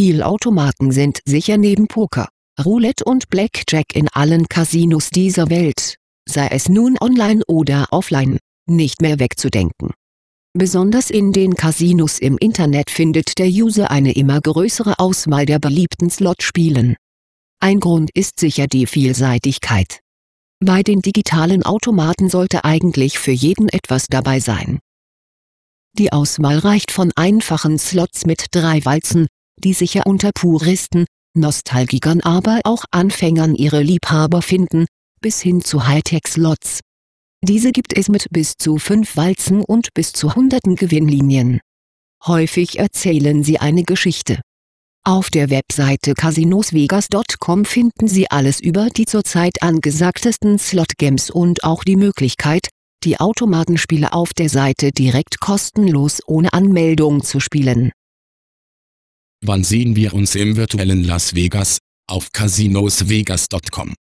Spielautomaten sind sicher neben Poker, Roulette und Blackjack in allen Casinos dieser Welt, sei es nun online oder offline, nicht mehr wegzudenken. Besonders in den Casinos im Internet findet der User eine immer größere Auswahl der beliebten Slotspielen. Ein Grund ist sicher die Vielseitigkeit. Bei den digitalen Automaten sollte eigentlich für jeden etwas dabei sein. Die Auswahl reicht von einfachen Slots mit drei Walzen, die sicher unter Puristen, Nostalgikern aber auch Anfängern ihre Liebhaber finden, bis hin zu Hightech-Slots. Diese gibt es mit bis zu fünf Walzen und bis zu hunderten Gewinnlinien. Häufig erzählen sie eine Geschichte. Auf der Webseite casinosvegas.com finden Sie alles über die zurzeit angesagtesten Slotgames und auch die Möglichkeit, die Automatenspiele auf der Seite direkt kostenlos ohne Anmeldung zu spielen Wann sehen wir uns im virtuellen Las Vegas? Auf casinosvegas.com